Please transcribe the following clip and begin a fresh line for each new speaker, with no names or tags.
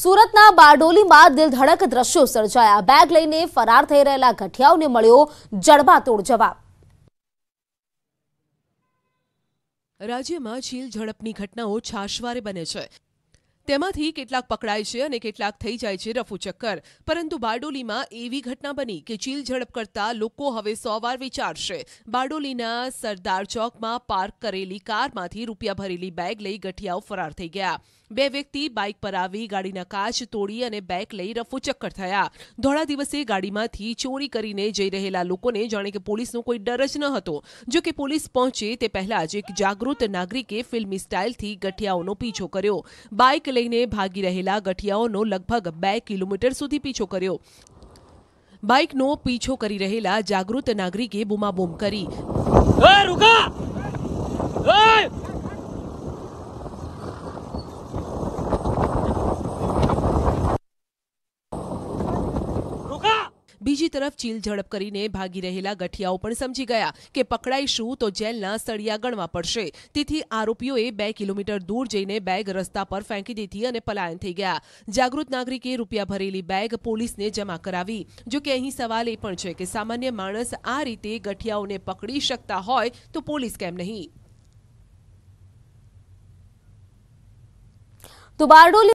સુરતના બારડોલીમાં દિલધડક દ્રશ્યો સર્જાયા બેગ લઈને ફરાર થઈ રહેલા ગઠિયાઓને મળ્યો જડબાતોડ જવાબ
રાજ્યમાં ઝીલ ઝડપની ઘટનાઓ છાશવારે બને છે તેમાંથી કેટલાક પકડાય છે અને કેટલાક થઈ જાય છે રફુ ચક્કર પરંતુ બારડોલીમાં એવી ઘટના બની કે ચીલ ઝડપ કરતા લોકો હવે સો વાર વિચારશે બારડોલીના સરદાર ચોકમાં પાર્ક કરેલી કારમાંથી રૂપિયા ભરેલી બેગ લઈ ગઠિયાઓ ફરાર થઈ ગયા બે વ્યક્તિ બાઇક પર આવી ગાડીના કાચ તોડી અને બેગ લઈ રફુ ચક્કર થયા ધોળા દિવસે ગાડીમાંથી ચોરી કરીને જઈ રહેલા લોકોને જાણે કે પોલીસનો કોઈ ડર જ ન હતો જો કે પોલીસ પહોંચે તે પહેલા જ એક જાગૃત નાગરિકે ફિલ્મી સ્ટાઇલથી ગઠિયાઓનો પીછો કર્યો બાઇક લઈ લઈને ભાગી રહેલા ગઠિયાઓનો લગભગ બે કિલોમીટર સુધી પીછો કર્યો બાઇકનો પીછો કરી રહેલા જાગૃત નાગરિકે બૂમાબૂમ કરી બીજી તરફ ચીલ ઝડપ કરીને ભાગી રહેલા ગઠિયાઓ પણ સમજી ગયા કે પકડાઈશું તો જેલના સળિયા ગણવા પડશે તેથી આરોપીઓએ બે કિલોમીટર દૂર જઈને બેગ રસ્તા પર ફેંકી દીધી અને પલાયન થઈ ગયા જાગૃત નાગરિકે રૂપિયા ભરેલી બેગ પોલીસને જમા કરાવી જોકે અહીં સવાલ એ પણ છે કે સામાન્ય માણસ આ રીતે ગઠિયાઓને પકડી શકતા હોય તો પોલીસ કેમ નહીં
તો બારડોલી